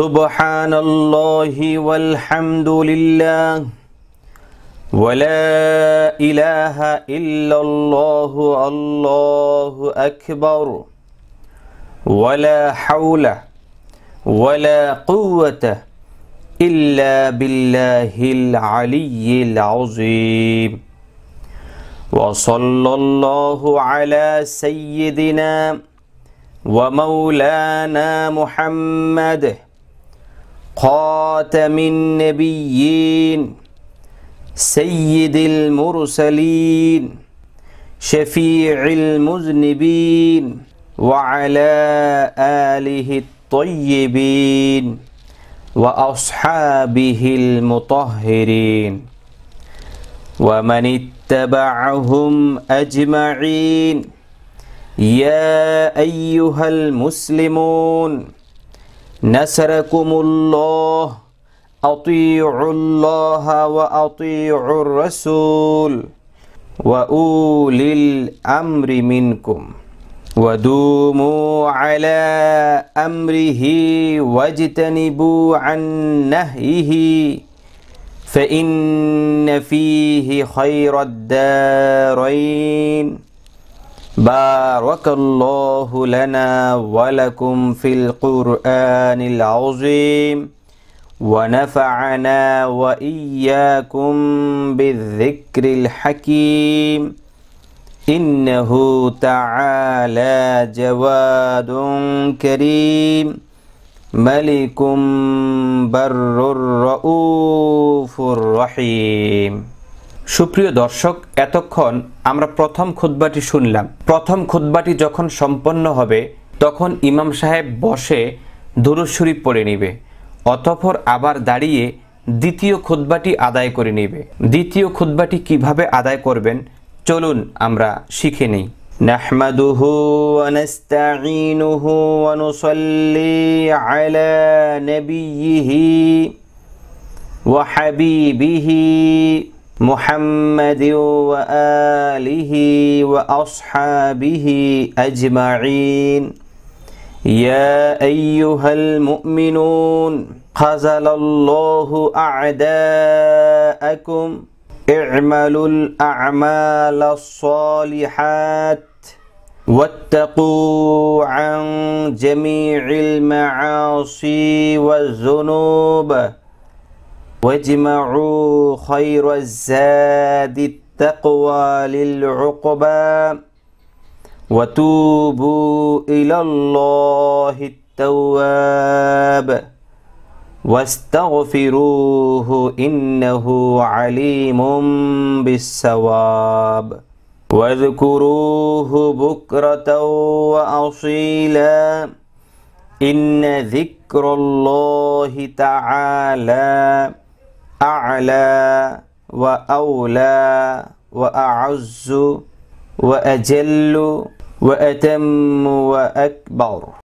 سبحان الله والحمد لله ولا إله إلا الله الله أكبر ولا حول ولا قوة إلا بالله العلي العظيم وصلى الله على سيدنا ومولانا محمد خاتم النبيين سيد المرسلين شفيع المذنبين وعلى آله الطيبين وأصحابه المطهرين ومن اتبعهم أجمعين يا أيها المسلمون نصركم الله أطيعوا الله وأطيعوا الرسول وأولي الأمر منكم ودوموا على أمره واجتنبوا عن نهيه فإن فيه خير الدارين بارك الله لنا ولكم في القرآن العظيم ونفعنا وإياكم بالذكر الحكيم إنه تعالى جواد كريم ملك بر رؤوف رحيم সুপ্রিয় দর্শক এতক্ষণ আমরা প্রথম খুদ্বাটি শুনলাম প্রথম খুদ্বাটি যখন সম্পন্ন হবে তখন ইমাম সাহেব বসে দুরুশ্বরী পড়ে নিবে অতঃপর আবার দাঁড়িয়ে দ্বিতীয় খুদ্বাটি আদায় করে নিবে দ্বিতীয় খুদ্বাটি কিভাবে আদায় করবেন চলুন আমরা শিখে নিই نحمده ونستعينه ونصلي على نبيه وحبيبه محمد وآله وأصحابه أجمعين يا أيها المؤمنون قزل الله أعداءكم اعملوا الأعمال الصالحات واتقوا عن جميع المعاصي والذنوب واجمعوا خير الزاد التقوى للعقبى وتوبوا إلى الله التواب واستغفروه إنه عليم بالصواب واذكروه بكرة وأصيلا إن ذكر الله تعالى أعلى وأولى وأعز وأجل وأتم وأكبر